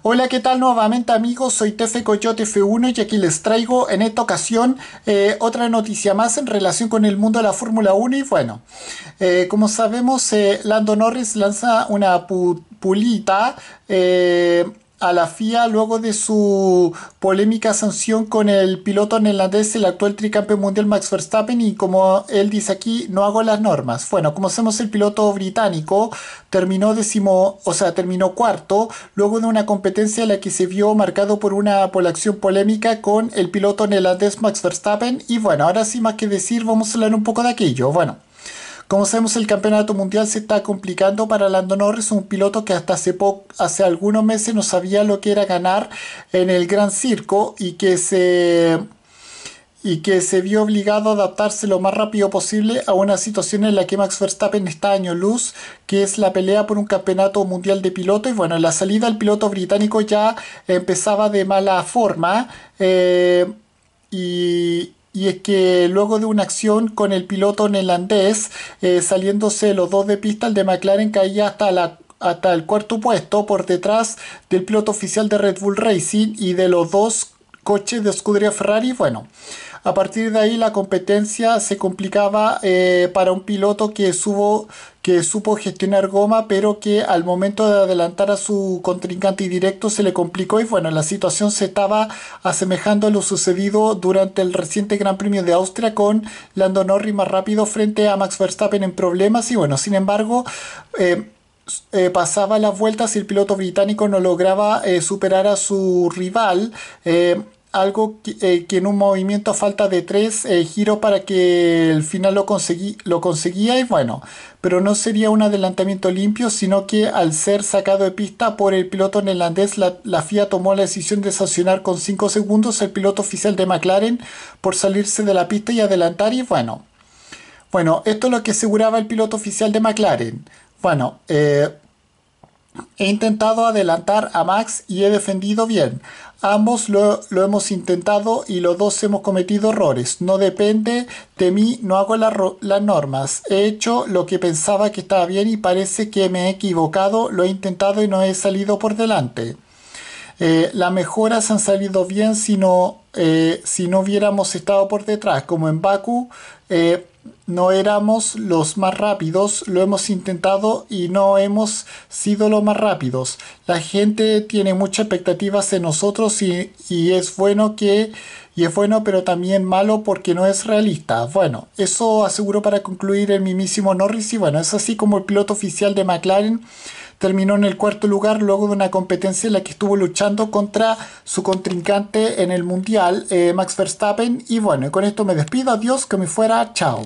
Hola, ¿qué tal nuevamente amigos? Soy Tefe Coyote F1 y aquí les traigo en esta ocasión eh, otra noticia más en relación con el mundo de la Fórmula 1 y bueno, eh, como sabemos eh, Lando Norris lanza una pulita a la FIA luego de su polémica sanción con el piloto neerlandés, el actual tricampeón mundial Max Verstappen, y como él dice aquí, no hago las normas. Bueno, como hacemos el piloto británico, terminó décimo, o sea, terminó cuarto, luego de una competencia en la que se vio marcado por una acción polémica con el piloto neerlandés Max Verstappen. Y bueno, ahora sí más que decir, vamos a hablar un poco de aquello. Bueno. Como sabemos, el campeonato mundial se está complicando para Lando Norris, un piloto que hasta hace, hace algunos meses no sabía lo que era ganar en el Gran Circo y que se y que se vio obligado a adaptarse lo más rápido posible a una situación en la que Max Verstappen está año luz, que es la pelea por un campeonato mundial de piloto. Y bueno, la salida del piloto británico ya empezaba de mala forma. Eh, y, y es que luego de una acción con el piloto neerlandés, eh, saliéndose los dos de pista, el de McLaren caía hasta la hasta el cuarto puesto por detrás del piloto oficial de Red Bull Racing y de los dos coches de escudería Ferrari. Bueno, a partir de ahí la competencia se complicaba eh, para un piloto que, que supo gestionar goma, pero que al momento de adelantar a su contrincante directo se le complicó y bueno, la situación se estaba asemejando a lo sucedido durante el reciente Gran Premio de Austria con Lando Norris más rápido frente a Max Verstappen en problemas y bueno, sin embargo... Eh, eh, pasaba las vueltas y el piloto británico no lograba superar a su rival algo eh, que, en un movimiento a falta de tres eh, giro para que el final lo, conseguí, lo conseguía y bueno, pero no sería un adelantamiento limpio, sino que al ser sacado de pista por el piloto neerlandés, la, FIA tomó la decisión de sancionar con 5 segundos el piloto oficial de McLaren por salirse de la pista y adelantar y bueno. Bueno, esto es lo que aseguraba el piloto oficial de McLaren. Bueno, eh, He intentado adelantar a Max y he defendido bien. Ambos lo, hemos intentado y los dos hemos cometido errores. No depende de mí, no hago las normas. He hecho lo que pensaba que estaba bien y parece que me he equivocado. Lo he intentado y no he salido por delante. Eh, las mejoras han salido bien si no, eh, si no hubiéramos estado por detrás, como en Baku. Eh, no éramos los más rápidos, lo hemos intentado y no hemos sido los más rápidos. La gente tiene muchas expectativas en nosotros y, es bueno que y es bueno pero también malo porque no es realista. Bueno, eso aseguro para concluir el mismísimo Norris y bueno, es así como el piloto oficial de McLaren terminó en el cuarto lugar luego de una competencia en la que estuvo luchando contra su contrincante en el Mundial, eh, Max Verstappen. Y bueno, con esto me despido, adiós, que me fuera, chao.